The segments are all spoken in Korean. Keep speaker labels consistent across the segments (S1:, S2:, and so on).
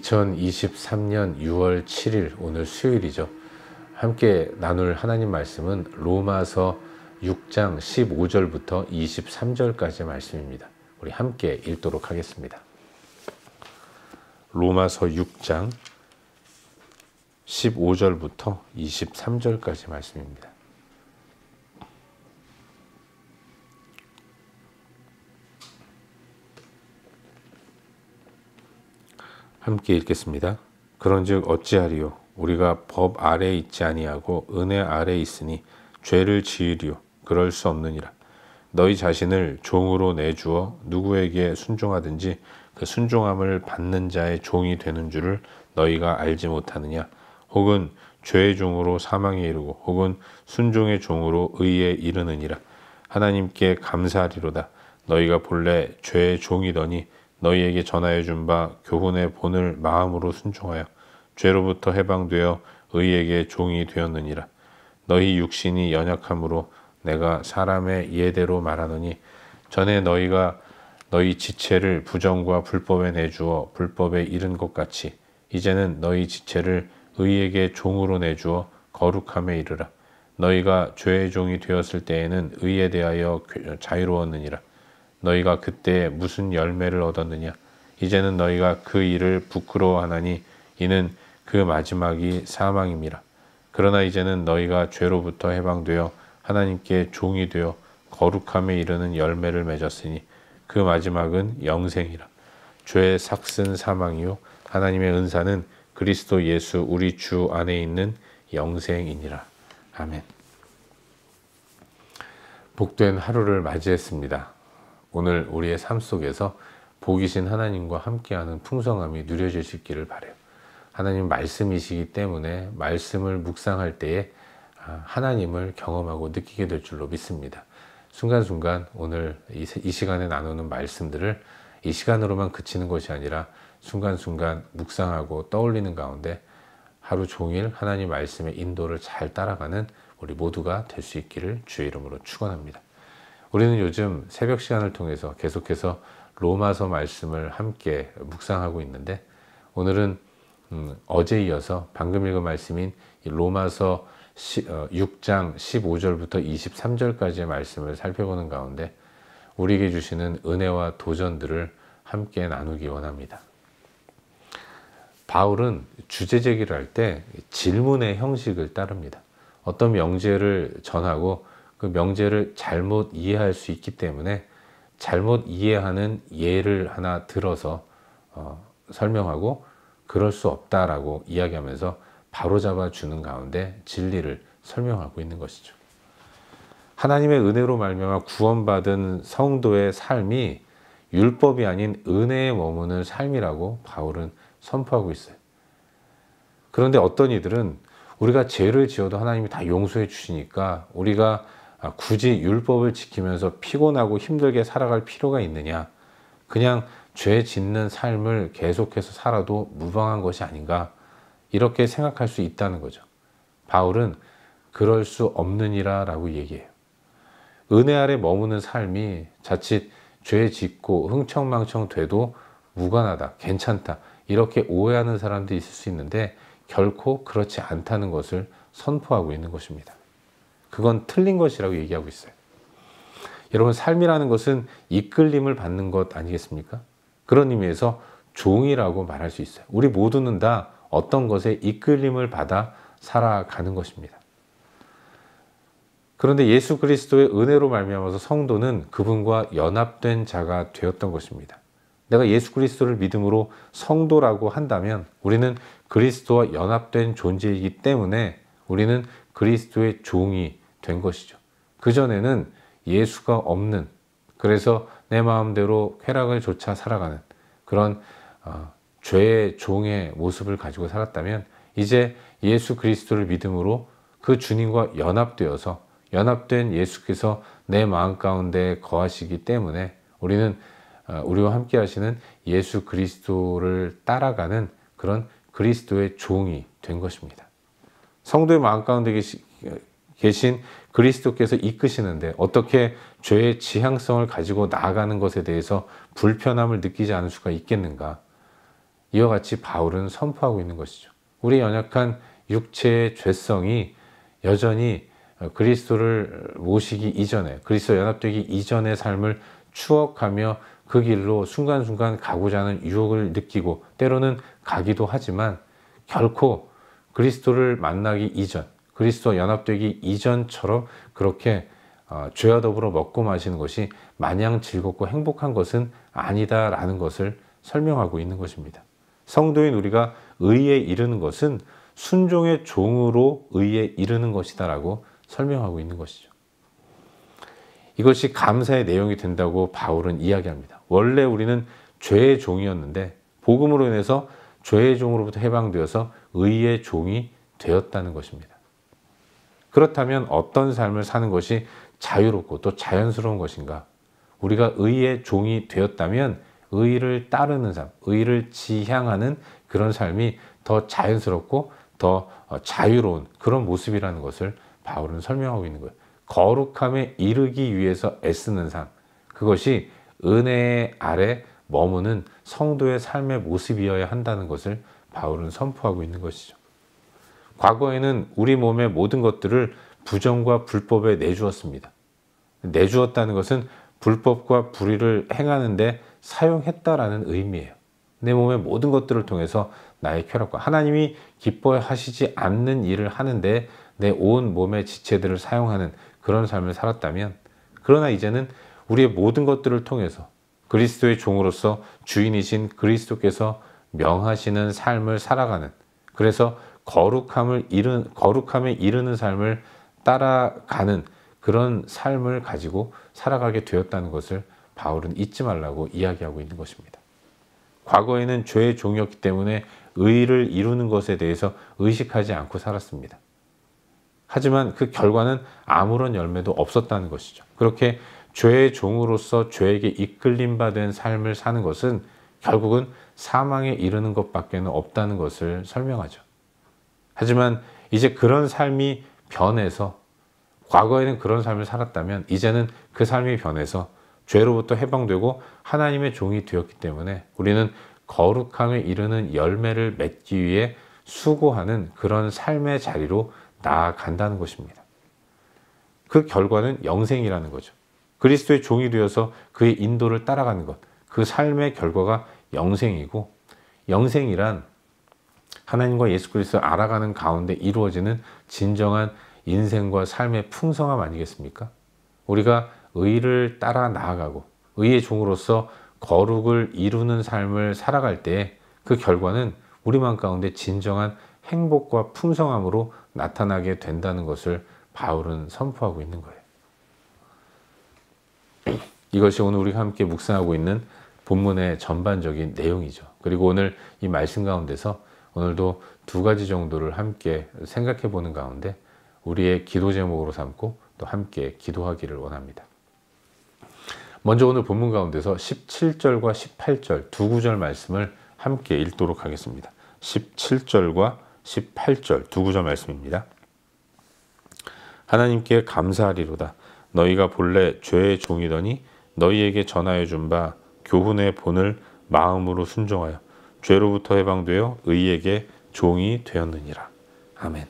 S1: 2023년 6월 7일 오늘 수요일이죠. 함께 나눌 하나님 말씀은 로마서 6장 15절부터 23절까지 말씀입니다. 우리 함께 읽도록 하겠습니다. 로마서 6장 15절부터 23절까지 말씀입니다. 함께 읽겠습니다. 그런즉 어찌하리요 우리가 법아래 있지 아니하고 은혜 아래 있으니 죄를 지으리요 그럴 수 없느니라 너희 자신을 종으로 내주어 누구에게 순종하든지 그 순종함을 받는 자의 종이 되는 줄을 너희가 알지 못하느냐 혹은 죄의 종으로 사망에 이르고 혹은 순종의 종으로 의에 이르느니라 하나님께 감사하리로다 너희가 본래 죄의 종이더니 너희에게 전하여 준 바 교훈의 본을 마음으로 순종하여 죄로부터 해방되어 의에게 종이 되었느니라. 너희 육신이 연약함으로 내가 사람의 예대로 말하느니 전에 너희가 너희 지체를 부정과 불법에 내주어 불법에 이른 것 같이 이제는 너희 지체를 의에게 종으로 내주어 거룩함에 이르라. 너희가 죄의 종이 되었을 때에는 의에 대하여 자유로웠느니라. 너희가 그때 무슨 열매를 얻었느냐? 이제는 너희가 그 일을 부끄러워하나니 이는 그 마지막이 사망입니다. 그러나 이제는 너희가 죄로부터 해방되어 하나님께 종이 되어 거룩함에 이르는 열매를 맺었으니 그 마지막은 영생이라. 죄의 삭슨 사망이요 하나님의 은사는 그리스도 예수 우리 주 안에 있는 영생이니라. 아멘. 복된 하루를 맞이했습니다. 오늘 우리의 삶 속에서 보이신 하나님과 함께하는 풍성함이 누려질 수 있기를 바래요. 하나님 말씀이시기 때문에 말씀을 묵상할 때에 아, 하나님을 경험하고 느끼게 될 줄로 믿습니다. 순간순간 오늘 이 시간에 나누는 말씀들을 이 시간으로만 그치는 것이 아니라 순간순간 묵상하고 떠올리는 가운데 하루 종일 하나님 말씀의 인도를 잘 따라가는 우리 모두가 될 수 있기를 주의 이름으로 축원합니다. 우리는 요즘 새벽 시간을 통해서 계속해서 로마서 말씀을 함께 묵상하고 있는데 오늘은 음, 어제 이어서 방금 읽은 말씀인 로마서 시, 어, 6장 15절부터 23절까지의 말씀을 살펴보는 가운데 우리에게 주시는 은혜와 도전들을 함께 나누기 원합니다. 바울은 주제 제기를 할 때 질문의 형식을 따릅니다. 어떤 명제를 전하고 그 명제를 잘못 이해할 수 있기 때문에 잘못 이해하는 예를 하나 들어서 어, 설명하고 그럴 수 없다라고 이야기하면서 바로잡아 주는 가운데 진리를 설명하고 있는 것이죠. 하나님의 은혜로 말미암아 구원받은 성도의 삶이 율법이 아닌 은혜에 머무는 삶이라고 바울은 선포하고 있어요. 그런데 어떤 이들은 우리가 죄를 지어도 하나님이 다 용서해 주시니까 우리가 아, 굳이 율법을 지키면서 피곤하고 힘들게 살아갈 필요가 있느냐? 그냥 죄 짓는 삶을 계속해서 살아도 무방한 것이 아닌가? 이렇게 생각할 수 있다는 거죠. 바울은 그럴 수 없느니라 라고 얘기해요. 은혜 아래 머무는 삶이 자칫 죄 짓고 흥청망청 돼도 무관하다, 괜찮다, 이렇게 오해하는 사람도 있을 수 있는데 결코 그렇지 않다는 것을 선포하고 있는 것입니다. 그건 틀린 것이라고 얘기하고 있어요. 여러분 삶이라는 것은 이끌림을 받는 것 아니겠습니까? 그런 의미에서 종이라고 말할 수 있어요. 우리 모두는 다 어떤 것에 이끌림을 받아 살아가는 것입니다. 그런데 예수 그리스도의 은혜로 말미암아서 성도는 그분과 연합된 자가 되었던 것입니다. 내가 예수 그리스도를 믿음으로 성도라고 한다면 우리는 그리스도와 연합된 존재이기 때문에 우리는 그리스도의 종이 된 것이죠. 그전에는 예수가 없는 그래서 내 마음대로 쾌락을 조차 살아가는 그런 어, 죄의 종의 모습을 가지고 살았다면 이제 예수 그리스도를 믿음으로 그 주님과 연합되어서 연합된 예수께서 내 마음 가운데 거하시기 때문에 우리는 어, 우리와 함께 하시는 예수 그리스도를 따라가는 그런 그리스도의 종이 된 것입니다. 성도의 마음 가운데 계신 그리스도께서 이끄시는데 어떻게 죄의 지향성을 가지고 나아가는 것에 대해서 불편함을 느끼지 않을 수가 있겠는가? 이와 같이 바울은 선포하고 있는 것이죠. 우리 연약한 육체의 죄성이 여전히 그리스도를 모시기 이전에 그리스도 연합되기 이전의 삶을 추억하며 그 길로 순간순간 가고자 하는 유혹을 느끼고 때로는 가기도 하지만 결코 그리스도를 만나기 이전 그리스도와 연합되기 이전처럼 그렇게 어, 죄와 더불어 먹고 마시는 것이 마냥 즐겁고 행복한 것은 아니다라는 것을 설명하고 있는 것입니다. 성도인 우리가 의에 이르는 것은 순종의 종으로 의에 이르는 것이다라고 설명하고 있는 것이죠. 이것이 감사의 내용이 된다고 바울은 이야기합니다. 원래 우리는 죄의 종이었는데 복음으로 인해서 죄의 종으로부터 해방되어서 의의 종이 되었다는 것입니다. 그렇다면 어떤 삶을 사는 것이 자유롭고 또 자연스러운 것인가? 우리가 의의 종이 되었다면 의를 따르는 삶, 의를 지향하는 그런 삶이 더 자연스럽고 더 어, 자유로운 그런 모습이라는 것을 바울은 설명하고 있는 거예요. 거룩함에 이르기 위해서 애쓰는 삶, 그것이 은혜 아래 머무는 성도의 삶의 모습이어야 한다는 것을 바울은 선포하고 있는 것이죠. 과거에는 우리 몸의 모든 것들을 부정과 불법에 내주었습니다. 내주었다는 것은 불법과 불의를 행하는데 사용했다라는 의미예요. 내 몸의 모든 것들을 통해서 나의 쾌락과 하나님이 기뻐하시지 않는 일을 하는데 내 온 몸의 지체들을 사용하는 그런 삶을 살았다면 그러나 이제는 우리의 모든 것들을 통해서 그리스도의 종으로서 주인이신 그리스도께서 명하시는 삶을 살아가는 그래서 거룩함을 이르 거룩함에 이르는 삶을 따라가는 그런 삶을 가지고 살아가게 되었다는 것을 바울은 잊지 말라고 이야기하고 있는 것입니다. 과거에는 죄의 종이었기 때문에 의를 이루는 것에 대해서 의식하지 않고 살았습니다. 하지만 그 결과는 아무런 열매도 없었다는 것이죠. 그렇게 죄의 종으로서 죄에게 이끌림 받은 삶을 사는 것은 결국은 사망에 이르는 것밖에는 없다는 것을 설명하죠. 하지만 이제 그런 삶이 변해서 과거에는 그런 삶을 살았다면 이제는 그 삶이 변해서 죄로부터 해방되고 하나님의 종이 되었기 때문에 우리는 거룩함에 이르는 열매를 맺기 위해 수고하는 그런 삶의 자리로 나아간다는 것입니다. 그 결과는 영생이라는 거죠. 그리스도의 종이 되어서 그의 인도를 따라가는 것, 그 삶의 결과가 영생이고 영생이란 하나님과 예수 그리스도 를 알아가는 가운데 이루어지는 진정한 인생과 삶의 풍성함 아니겠습니까? 우리가 의를 따라 나아가고 의의 종으로서 거룩을 이루는 삶을 살아갈 때 그 결과는 우리만 가운데 진정한 행복과 풍성함으로 나타나게 된다는 것을 바울은 선포하고 있는 거예요. 이것이 오늘 우리가 함께 묵상하고 있는 본문의 전반적인 내용이죠. 그리고 오늘 이 말씀 가운데서 오늘도 두 가지 정도를 함께 생각해 보는 가운데 우리의 기도 제목으로 삼고 또 함께 기도하기를 원합니다. 먼저 오늘 본문 가운데서 17절과 18절 두 구절 말씀을 함께 읽도록 하겠습니다. 17절과 18절 두 구절 말씀입니다. 하나님께 감사하리로다. 너희가 본래 죄의 종이더니 너희에게 전하여 준 바 교훈의 본을 마음으로 순종하여 죄로부터 해방되어 의에게 종이 되었느니라. 아멘.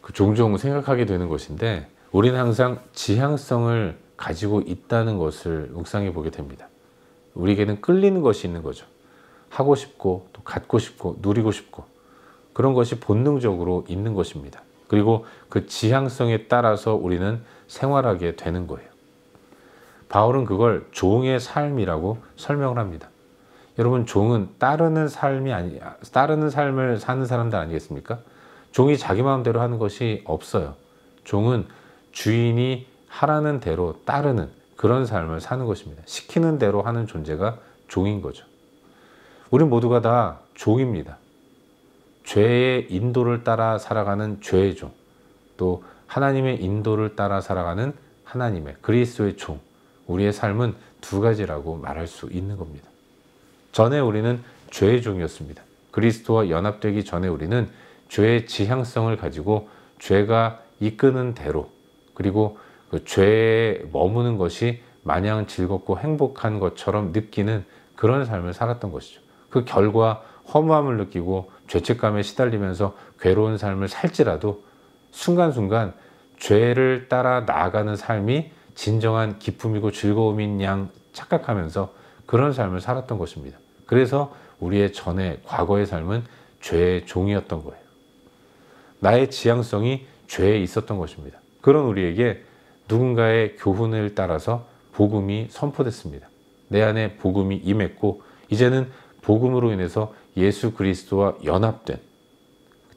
S1: 그 종종 생각하게 되는 것인데 우리는 항상 지향성을 가지고 있다는 것을 묵상해 보게 됩니다. 우리에게는 끌리는 것이 있는 거죠. 하고 싶고 또 갖고 싶고 누리고 싶고 그런 것이 본능적으로 있는 것입니다. 그리고 그 지향성에 따라서 우리는 생활하게 되는 거예요. 바울은 그걸 종의 삶이라고 설명을 합니다. 여러분 종은 따르는 삶이 아니 아, 따르는 삶을 사는 사람들 아니겠습니까? 종이 자기 마음대로 하는 것이 없어요. 종은 주인이 하라는 대로 따르는 그런 삶을 사는 것입니다. 시키는 대로 하는 존재가 종인 거죠. 우리 모두가 다 종입니다. 죄의 인도를 따라 살아가는 죄의 종, 또 하나님의 인도를 따라 살아가는 하나님의 그리스도의 종, 우리의 삶은 두 가지라고 말할 수 있는 겁니다. 전에 우리는 죄의 종이었습니다. 그리스도와 연합되기 전에 우리는 죄의 지향성을 가지고 죄가 이끄는 대로 그리고 그 죄에 머무는 것이 마냥 즐겁고 행복한 것처럼 느끼는 그런 삶을 살았던 것이죠. 그 결과 허무함을 느끼고 죄책감에 시달리면서 괴로운 삶을 살지라도 순간순간 죄를 따라 나아가는 삶이 진정한 기쁨이고 즐거움인 양 착각하면서 그런 삶을 살았던 것입니다. 그래서 우리의 전에 과거의 삶은 죄의 종이었던 거예요. 나의 지향성이 죄에 있었던 것입니다. 그런 우리에게 누군가의 교훈을 따라서 복음이 선포됐습니다. 내 안에 복음이 임했고 이제는 복음으로 인해서 예수 그리스도와 연합된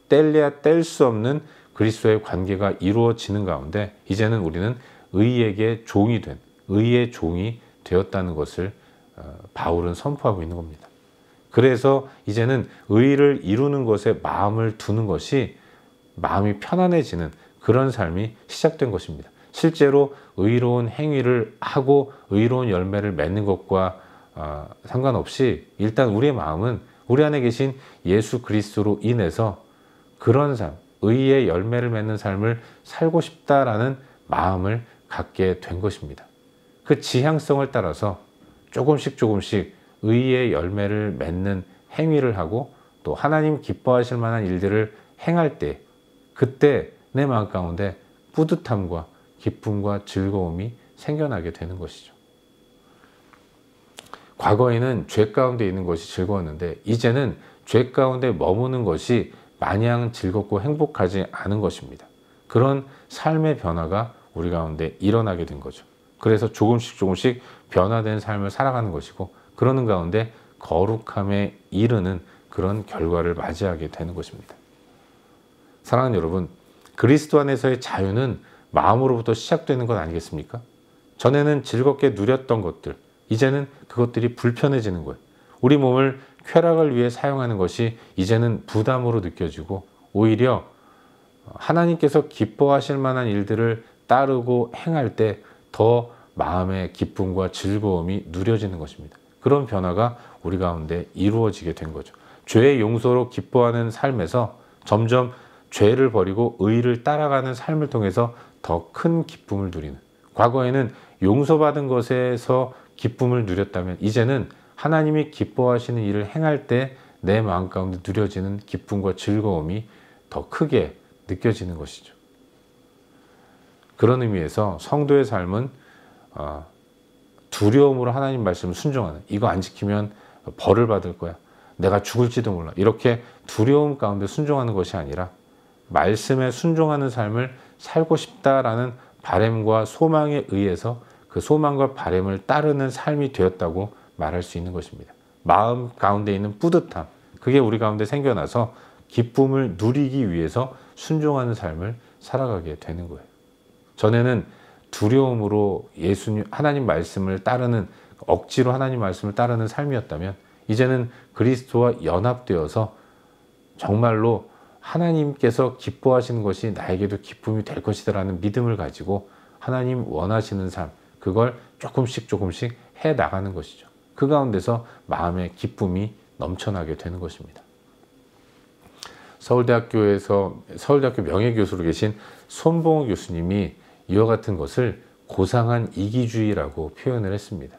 S1: 뗄래야 뗄 수 없는 그리스도의 관계가 이루어지는 가운데 이제는 우리는 의에게 종이 된 의의 종이 되었다는 것을 어, 바울은 선포하고 있는 겁니다. 그래서 이제는 의를 이루는 것에 마음을 두는 것이 마음이 편안해지는 그런 삶이 시작된 것입니다. 실제로 의로운 행위를 하고 의로운 열매를 맺는 것과 어, 상관없이 일단 우리의 마음은 우리 안에 계신 예수 그리스도로 인해서 그런 삶, 의의 열매를 맺는 삶을 살고 싶다라는 마음을 갖게 된 것입니다. 그 지향성을 따라서 조금씩 조금씩 의의 열매를 맺는 행위를 하고 또 하나님 기뻐하실 만한 일들을 행할 때 그때 내 마음 가운데 뿌듯함과 기쁨과 즐거움이 생겨나게 되는 것이죠. 과거에는 죄 가운데 있는 것이 즐거웠는데 이제는 죄 가운데 머무는 것이 마냥 즐겁고 행복하지 않은 것입니다. 그런 삶의 변화가 우리 가운데 일어나게 된 거죠. 그래서 조금씩 조금씩 변화된 삶을 살아가는 것이고 그러는 가운데 거룩함에 이르는 그런 결과를 맞이하게 되는 것입니다. 사랑하는 여러분, 그리스도 안에서의 자유는 마음으로부터 시작되는 것 아니겠습니까? 전에는 즐겁게 누렸던 것들, 이제는 그것들이 불편해지는 거예요. 우리 몸을 쾌락을 위해 사용하는 것이 이제는 부담으로 느껴지고 오히려 하나님께서 기뻐하실 만한 일들을 따르고 행할 때더 마음의 기쁨과 즐거움이 누려지는 것입니다. 그런 변화가 우리 가운데 이루어지게 된 거죠. 죄의 용서로 기뻐하는 삶에서 점점 죄를 버리고 의를 따라가는 삶을 통해서 더 큰 기쁨을 누리는 과거에는 용서받은 것에서 기쁨을 누렸다면 이제는 하나님이 기뻐하시는 일을 행할 때 내 마음 가운데 누려지는 기쁨과 즐거움이 더 크게 느껴지는 것이죠. 그런 의미에서 성도의 삶은 아, 두려움으로 하나님 말씀을 순종하는 이거 안 지키면 벌을 받을 거야. 내가 죽을지도 몰라. 이렇게 두려움 가운데 순종하는 것이 아니라 말씀에 순종하는 삶을 살고 싶다라는 바램과 소망에 의해서 그 소망과 바램을 따르는 삶이 되었다고 말할 수 있는 것입니다. 마음 가운데 있는 뿌듯함, 그게 우리 가운데 생겨나서 기쁨을 누리기 위해서 순종하는 삶을 살아가게 되는 거예요. 전에는 두려움으로 예수님 하나님 말씀을 따르는 억지로 하나님 말씀을 따르는 삶이었다면 이제는 그리스도와 연합되어서 정말로 하나님께서 기뻐하시는 것이 나에게도 기쁨이 될 것이다라는 믿음을 가지고 하나님 원하시는 삶 그걸 조금씩 조금씩 해 나가는 것이죠. 그 가운데서 마음의 기쁨이 넘쳐나게 되는 것입니다. 서울대학교에서 서울대학교 명예교수로 계신 손봉호 교수님이 이와 같은 것을 고상한 이기주의라고 표현을 했습니다.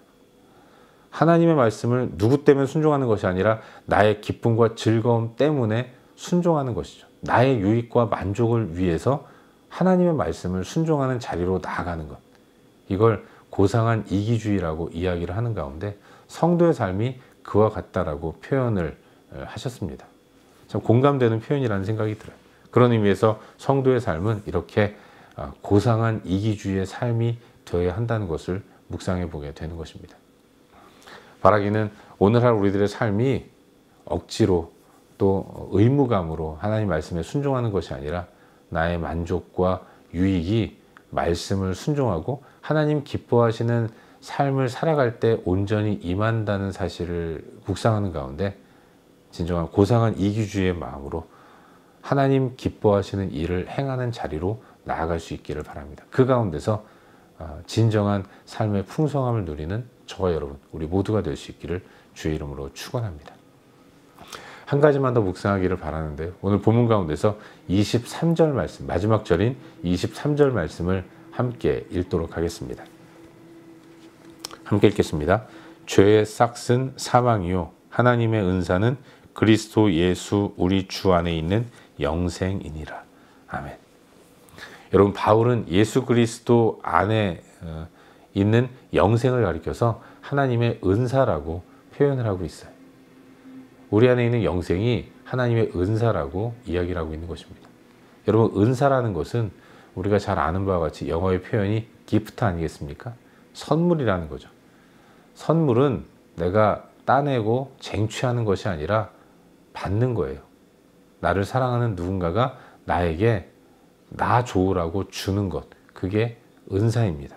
S1: 하나님의 말씀을 누구 때문에 순종하는 것이 아니라 나의 기쁨과 즐거움 때문에 순종하는 것이죠. 나의 유익과 만족을 위해서 하나님의 말씀을 순종하는 자리로 나아가는 것. 이걸 고상한 이기주의라고 이야기를 하는 가운데 성도의 삶이 그와 같다라고 표현을 하셨습니다. 참 공감되는 표현이라는 생각이 들어요. 그런 의미에서 성도의 삶은 이렇게 아, 고상한 이기주의의 삶이 되어야 한다는 것을 묵상해 보게 되는 것입니다. 바라기는 오늘 할 우리들의 삶이 억지로 또 의무감으로 하나님 말씀에 순종하는 것이 아니라 나의 만족과 유익이 말씀을 순종하고 하나님 기뻐하시는 삶을 살아갈 때 온전히 임한다는 사실을 묵상하는 가운데 진정한 고상한 이기주의의 마음으로 하나님 기뻐하시는 일을 행하는 자리로 나아갈 수 있기를 바랍니다. 그 가운데서 어, 진정한 삶의 풍성함을 누리는 저와 여러분 우리 모두가 될 수 있기를 주의 이름으로 축원합니다. 한 가지만 더 묵상하기를 바라는데 오늘 본문 가운데서 23절 말씀 마지막 절인 23절 말씀을 함께 읽도록 하겠습니다. 함께 읽겠습니다. 죄의 싹은 사망이요 하나님의 은사는 그리스도 예수 우리 주 안에 있는 영생이니라. 아멘. 여러분 바울은 예수 그리스도 안에 어, 있는 영생을 가리켜서 하나님의 은사라고 표현을 하고 있어요. 우리 안에 있는 영생이 하나님의 은사라고 이야기를 하고 있는 것입니다. 여러분 은사라는 것은 우리가 잘 아는 바와 같이 영어의 표현이 기프트 아니겠습니까? 선물이라는 거죠. 선물은 내가 따내고 쟁취하는 것이 아니라 받는 거예요. 나를 사랑하는 누군가가 나에게 나 좋으라고 주는 것 그게 은사입니다.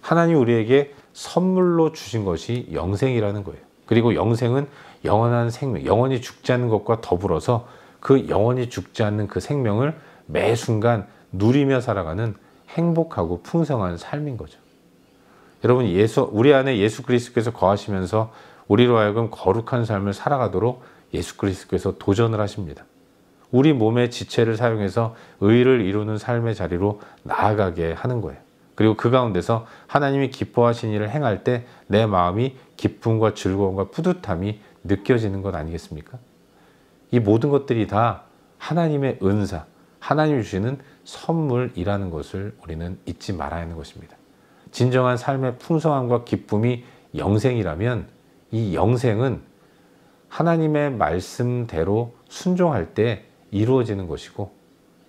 S1: 하나님 우리에게 선물로 주신 것이 영생이라는 거예요. 그리고 영생은 영원한 생명, 영원히 죽지 않는 것과 더불어서 그 영원히 죽지 않는 그 생명을 매 순간 누리며 살아가는 행복하고 풍성한 삶인 거죠. 여러분 예수 우리 안에 예수 그리스께서 거하시면서 우리로 하여금 거룩한 삶을 살아가도록 예수 그리스께서 도전을 하십니다. 우리 몸의 지체를 사용해서 의를 이루는 삶의 자리로 나아가게 하는 거예요. 그리고 그 가운데서 하나님이 기뻐하신 일을 행할 때 내 마음이 기쁨과 즐거움과 뿌듯함이 느껴지는 것 아니겠습니까? 이 모든 것들이 다 하나님의 은사, 하나님 주시는 선물이라는 것을 우리는 잊지 말아야 하는 것입니다. 진정한 삶의 풍성함과 기쁨이 영생이라면 이 영생은 하나님의 말씀대로 순종할 때 이루어지는 것이고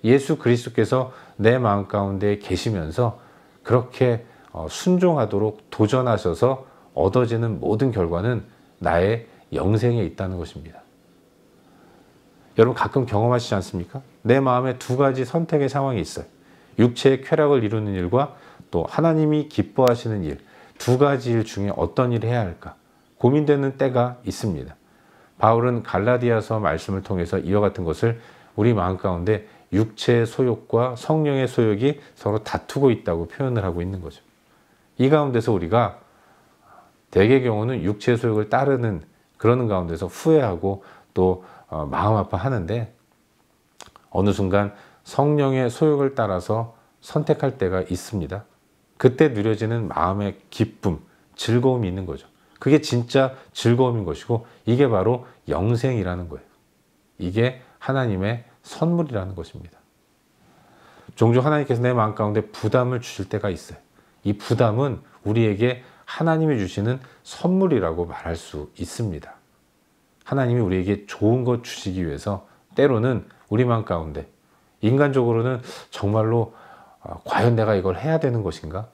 S1: 예수 그리스도께서 내 마음 가운데 계시면서 그렇게 어, 순종하도록 도전하셔서 얻어지는 모든 결과는 나의 영생에 있다는 것입니다. 여러분 가끔 경험하시지 않습니까? 내 마음에 두 가지 선택의 상황이 있어요. 육체의 쾌락을 이루는 일과 또 하나님이 기뻐하시는 일, 두 가지 일 중에 어떤 일을 해야 할까 고민되는 때가 있습니다. 바울은 갈라디아서 말씀을 통해서 이와 같은 것을 우리 마음 가운데 육체의 소욕과 성령의 소욕이 서로 다투고 있다고 표현을 하고 있는 거죠. 이 가운데서 우리가 대개 경우는 육체의 소욕을 따르는 그런 가운데서 후회하고 또 어, 마음 아파하는데 어느 순간 성령의 소욕을 따라서 선택할 때가 있습니다. 그때 누려지는 마음의 기쁨, 즐거움이 있는 거죠. 그게 진짜 즐거움인 것이고 이게 바로 영생이라는 거예요. 이게 하나님의 선물이라는 것입니다. 종종 하나님께서 내 마음 가운데 부담을 주실 때가 있어요. 이 부담은 우리에게 하나님이 주시는 선물이라고 말할 수 있습니다. 하나님이 우리에게 좋은 것 주시기 위해서 때로는 우리 마음 가운데 인간적으로는 정말로 아, 과연 내가 이걸 해야 되는 것인가?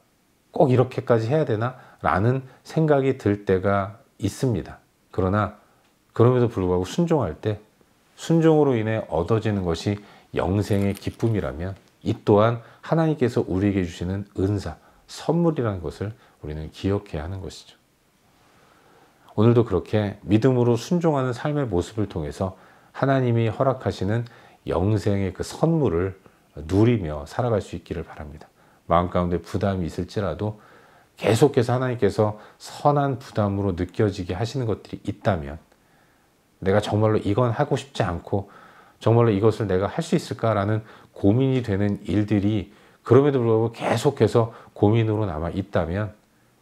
S1: 꼭 이렇게까지 해야 되나? 라는 생각이 들 때가 있습니다. 그러나 그럼에도 불구하고 순종할 때 순종으로 인해 얻어지는 것이 영생의 기쁨이라면 이 또한 하나님께서 우리에게 주시는 은사, 선물이라는 것을 우리는 기억해야 하는 것이죠. 오늘도 그렇게 믿음으로 순종하는 삶의 모습을 통해서 하나님이 허락하시는 영생의 그 선물을 누리며 살아갈 수 있기를 바랍니다. 마음 가운데 부담이 있을지라도 계속해서 하나님께서 선한 부담으로 느껴지게 하시는 것들이 있다면 내가 정말로 이건 하고 싶지 않고 정말로 이것을 내가 할 수 있을까라는 고민이 되는 일들이 그럼에도 불구하고 계속해서 고민으로 남아 있다면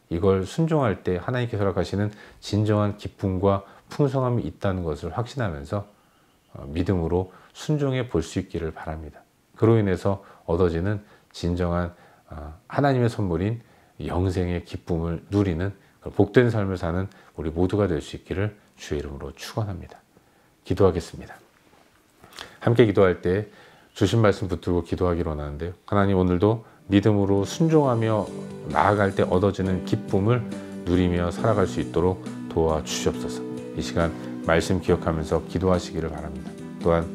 S1: 이걸 순종할 때 하나님께서 허락하시는 진정한 기쁨과 풍성함이 있다는 것을 확신하면서 어, 믿음으로 순종해 볼 수 있기를 바랍니다. 그로 인해서 얻어지는 진정한 어, 하나님의 선물인 영생의 기쁨을 누리는 복된 삶을 사는 우리 모두가 될 수 있기를 주의 이름으로 축원합니다. 기도하겠습니다. 함께 기도할 때 주신 말씀 붙들고 기도하기로 하는데요. 하나님 오늘도 믿음으로 순종하며 나아갈 때 얻어지는 기쁨을 누리며 살아갈 수 있도록 도와주시옵소서. 이 시간 말씀 기억하면서 기도하시기를 바랍니다. 또한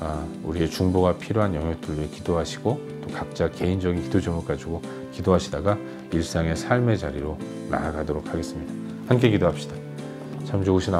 S1: 아, 우리의 중보가 필요한 영역들로 기도하시고 또 각자 개인적인 기도 제목 가지고 기도하시다가 일상의 삶의 자리로 나아가도록 하겠습니다. 함께 기도합시다. 참 좋으신